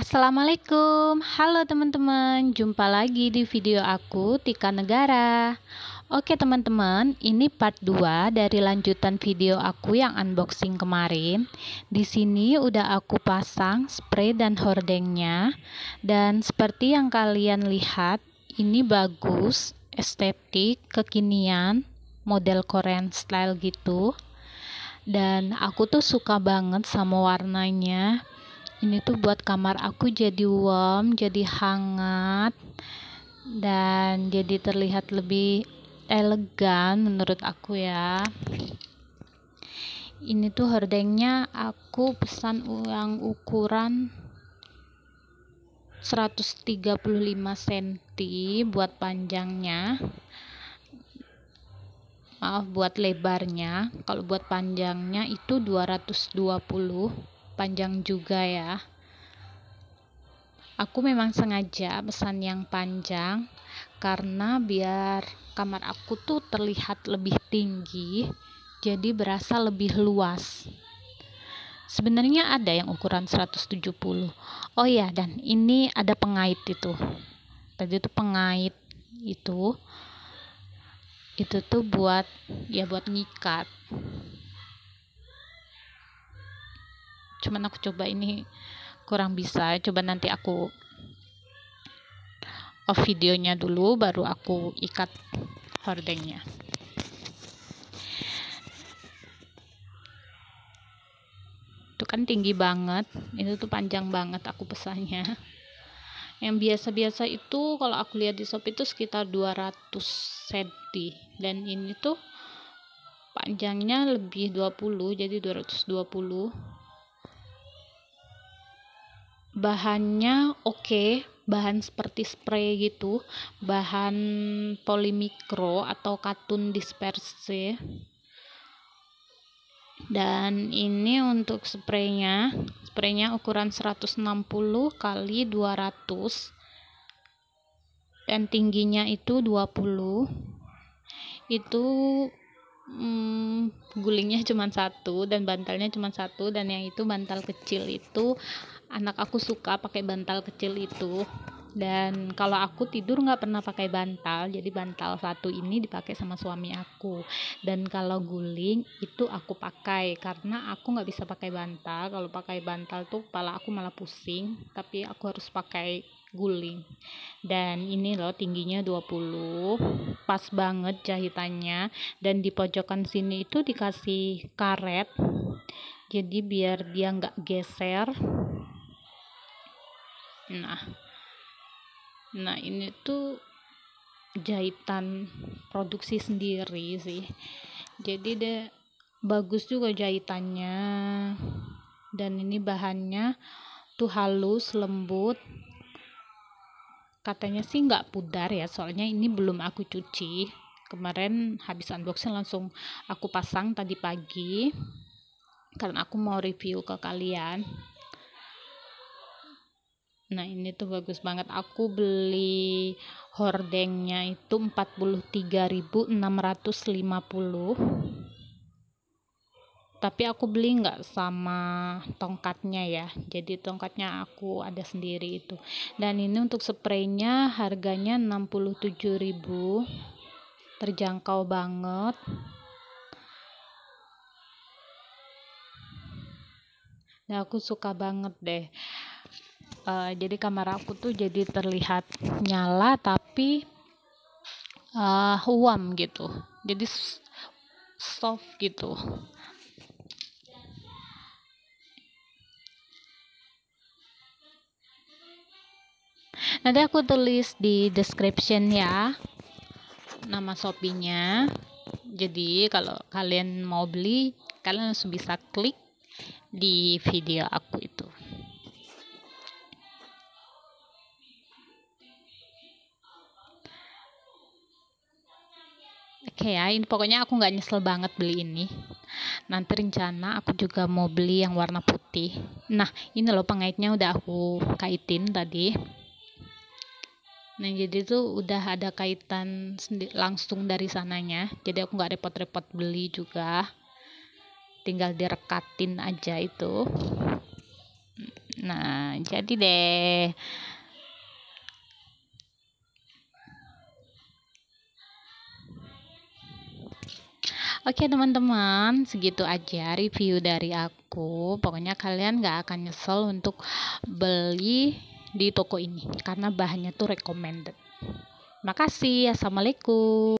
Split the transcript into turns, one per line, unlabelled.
Assalamualaikum, halo teman-teman, jumpa lagi di video aku Tika Negara Oke teman-teman, ini part 2 dari lanjutan video aku yang unboxing kemarin Di sini udah aku pasang spray dan hordengnya Dan seperti yang kalian lihat, ini bagus, estetik, kekinian, model Korean style gitu dan aku tuh suka banget sama warnanya ini tuh buat kamar aku jadi warm jadi hangat dan jadi terlihat lebih elegan menurut aku ya ini tuh hordengnya aku pesan uang ukuran 135 cm buat panjangnya maaf buat lebarnya kalau buat panjangnya itu 220 panjang juga ya aku memang sengaja pesan yang panjang karena biar kamar aku tuh terlihat lebih tinggi jadi berasa lebih luas sebenarnya ada yang ukuran 170 oh iya dan ini ada pengait itu tadi itu pengait itu itu tuh buat ya buat ngikat cuman aku coba ini kurang bisa coba nanti aku off videonya dulu baru aku ikat hordengnya itu kan tinggi banget itu tuh panjang banget aku pesannya yang biasa-biasa itu kalau aku lihat di shop itu sekitar 200 cm dan ini tuh panjangnya lebih 20 jadi 220 bahannya oke okay, bahan seperti spray gitu bahan polimikro atau katun dispersi dan ini untuk spraynya spraynya ukuran 160 kali 200 dan tingginya itu 20 itu hmm, gulingnya cuma satu dan bantalnya cuma satu dan yang itu bantal kecil itu anak aku suka pakai bantal kecil itu dan kalau aku tidur nggak pernah pakai bantal jadi bantal satu ini dipakai sama suami aku dan kalau guling itu aku pakai karena aku nggak bisa pakai bantal kalau pakai bantal tuh kepala aku malah pusing tapi aku harus pakai guling dan ini loh tingginya 20 pas banget jahitannya dan di pojokan sini itu dikasih karet jadi biar dia nggak geser nah nah ini tuh jahitan produksi sendiri sih jadi deh bagus juga jahitannya dan ini bahannya tuh halus lembut katanya sih nggak pudar ya soalnya ini belum aku cuci kemarin habis unboxing langsung aku pasang tadi pagi karena aku mau review ke kalian Nah ini tuh bagus banget aku beli hordengnya itu 43.650 tapi aku beli nggak sama tongkatnya ya jadi tongkatnya aku ada sendiri itu dan ini untuk spraynya harganya 67.000 terjangkau banget Nah, aku suka banget deh uh, jadi kamar aku tuh jadi terlihat nyala tapi uh, eh, huam gitu jadi soft gitu nanti aku tulis di description ya nama shopee jadi kalau kalian mau beli kalian langsung bisa klik di video aku itu oke ya ini pokoknya aku nggak nyesel banget beli ini nanti rencana aku juga mau beli yang warna putih nah ini loh pengaitnya udah aku kaitin tadi Nah jadi tuh udah ada kaitan langsung dari sananya Jadi aku nggak repot-repot beli juga Tinggal direkatin aja itu Nah jadi deh Oke teman-teman, segitu aja review dari aku. Pokoknya kalian gak akan nyesel untuk beli di toko ini karena bahannya tuh recommended. Makasih, assalamualaikum.